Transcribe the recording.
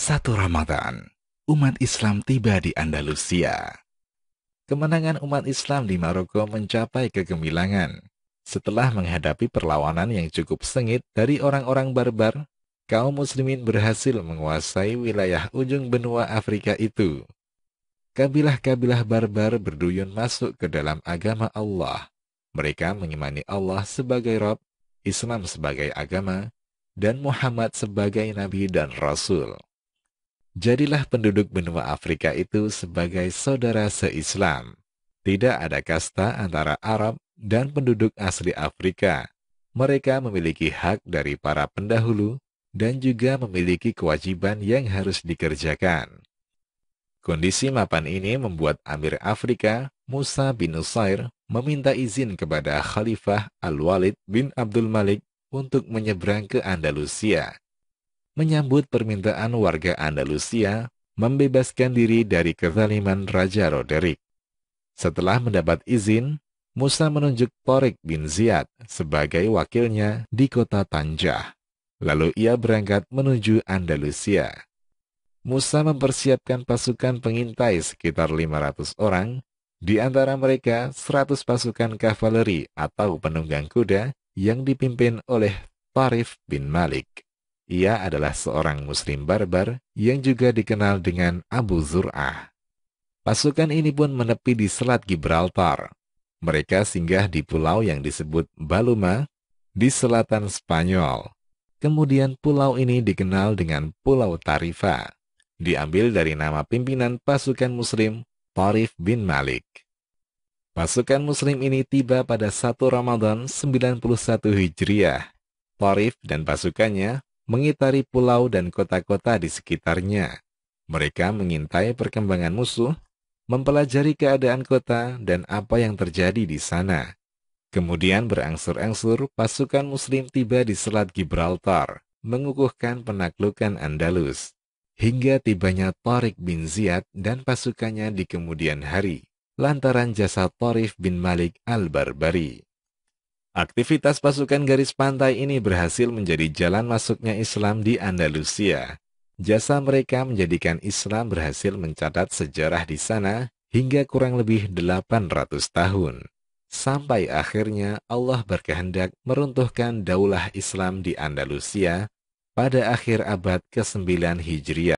Satu Ramadan, umat Islam tiba di Andalusia. Kemenangan umat Islam di Maroko mencapai kegemilangan. Setelah menghadapi perlawanan yang cukup sengit dari orang-orang barbar, kaum muslimin berhasil menguasai wilayah ujung benua Afrika itu. Kabilah-kabilah barbar berduyun masuk ke dalam agama Allah. Mereka mengimani Allah sebagai Rob, Islam sebagai agama, dan Muhammad sebagai Nabi dan Rasul jadilah penduduk benua Afrika itu sebagai saudara se-Islam Tidak ada kasta antara Arab dan penduduk asli Afrika. Mereka memiliki hak dari para pendahulu dan juga memiliki kewajiban yang harus dikerjakan. Kondisi mapan ini membuat Amir Afrika, Musa bin Nusair, meminta izin kepada Khalifah Al-Walid bin Abdul Malik untuk menyeberang ke Andalusia menyambut permintaan warga Andalusia membebaskan diri dari kezaliman Raja Roderick. Setelah mendapat izin, Musa menunjuk Torik bin Ziyad sebagai wakilnya di kota Tanjah. Lalu ia berangkat menuju Andalusia. Musa mempersiapkan pasukan pengintai sekitar 500 orang, di antara mereka 100 pasukan kavaleri atau penunggang kuda yang dipimpin oleh Tarif bin Malik. Ia adalah seorang muslim barbar yang juga dikenal dengan Abu Zur'ah. Pasukan ini pun menepi di Selat Gibraltar. Mereka singgah di pulau yang disebut Baluma di selatan Spanyol. Kemudian pulau ini dikenal dengan Pulau Tarifa. Diambil dari nama pimpinan pasukan muslim Tarif bin Malik. Pasukan muslim ini tiba pada 1 Ramadan 91 Hijriah. Tarif dan pasukannya mengitari pulau dan kota-kota di sekitarnya. Mereka mengintai perkembangan musuh, mempelajari keadaan kota dan apa yang terjadi di sana. Kemudian berangsur-angsur pasukan muslim tiba di Selat Gibraltar, mengukuhkan penaklukan Andalus. Hingga tibanya Tariq bin Ziyad dan pasukannya di kemudian hari, lantaran jasa Tarif bin Malik al-Barbari. Aktivitas pasukan garis pantai ini berhasil menjadi jalan masuknya Islam di Andalusia. Jasa mereka menjadikan Islam berhasil mencatat sejarah di sana hingga kurang lebih 800 tahun. Sampai akhirnya Allah berkehendak meruntuhkan daulah Islam di Andalusia pada akhir abad ke-9 Hijriah.